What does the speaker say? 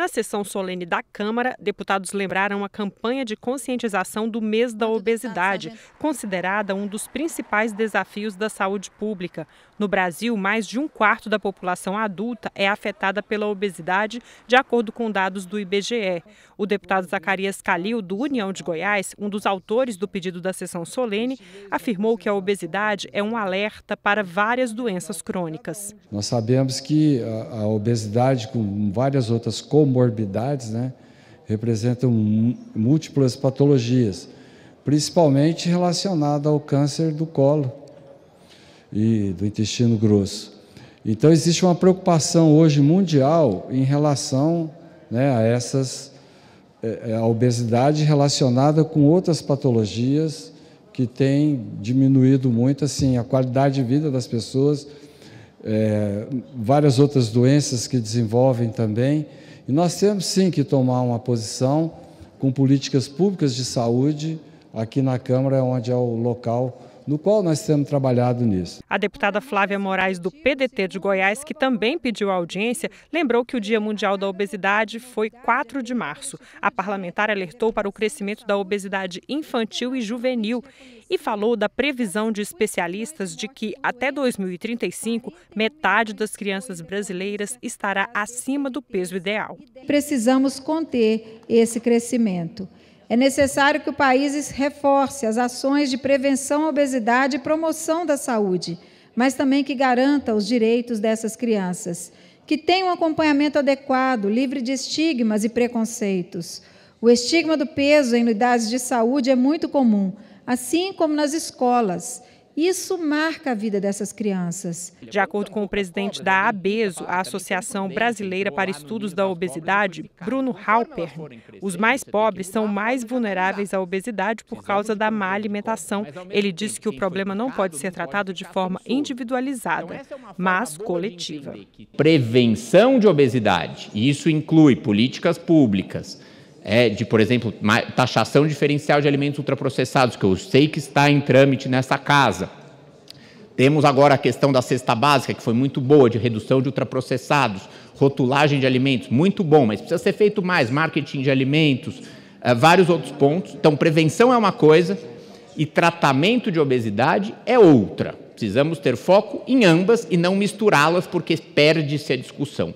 Na sessão solene da Câmara, deputados lembraram a campanha de conscientização do mês da obesidade, considerada um dos principais desafios da saúde pública. No Brasil, mais de um quarto da população adulta é afetada pela obesidade, de acordo com dados do IBGE. O deputado Zacarias Calil, do União de Goiás, um dos autores do pedido da sessão solene, afirmou que a obesidade é um alerta para várias doenças crônicas. Nós sabemos que a obesidade, com várias outras comorbidades, comorbidades, né, representam múltiplas patologias, principalmente relacionada ao câncer do colo e do intestino grosso. Então existe uma preocupação hoje mundial em relação né, a essas eh, eh, a obesidade relacionada com outras patologias que tem diminuído muito assim a qualidade de vida das pessoas, é, várias outras doenças que desenvolvem também. E nós temos sim que tomar uma posição com políticas públicas de saúde. Aqui na Câmara é onde é o local no qual nós temos trabalhado nisso. A deputada Flávia Moraes, do PDT de Goiás, que também pediu audiência, lembrou que o Dia Mundial da Obesidade foi 4 de março. A parlamentar alertou para o crescimento da obesidade infantil e juvenil e falou da previsão de especialistas de que até 2035, metade das crianças brasileiras estará acima do peso ideal. Precisamos conter esse crescimento. É necessário que o país reforce as ações de prevenção à obesidade e promoção da saúde, mas também que garanta os direitos dessas crianças, que tenham um acompanhamento adequado, livre de estigmas e preconceitos. O estigma do peso em unidades de saúde é muito comum, assim como nas escolas, isso marca a vida dessas crianças. De acordo com o presidente da ABESO, a Associação Brasileira para Estudos da Obesidade, Bruno Halper, os mais pobres são mais vulneráveis à obesidade por causa da má alimentação. Ele disse que o problema não pode ser tratado de forma individualizada, mas coletiva. Prevenção de obesidade, isso inclui políticas públicas é, de, por exemplo, taxação diferencial de alimentos ultraprocessados, que eu sei que está em trâmite nessa casa. Temos agora a questão da cesta básica, que foi muito boa, de redução de ultraprocessados, rotulagem de alimentos, muito bom, mas precisa ser feito mais, marketing de alimentos, eh, vários outros pontos. Então, prevenção é uma coisa e tratamento de obesidade é outra. Precisamos ter foco em ambas e não misturá-las, porque perde-se a discussão.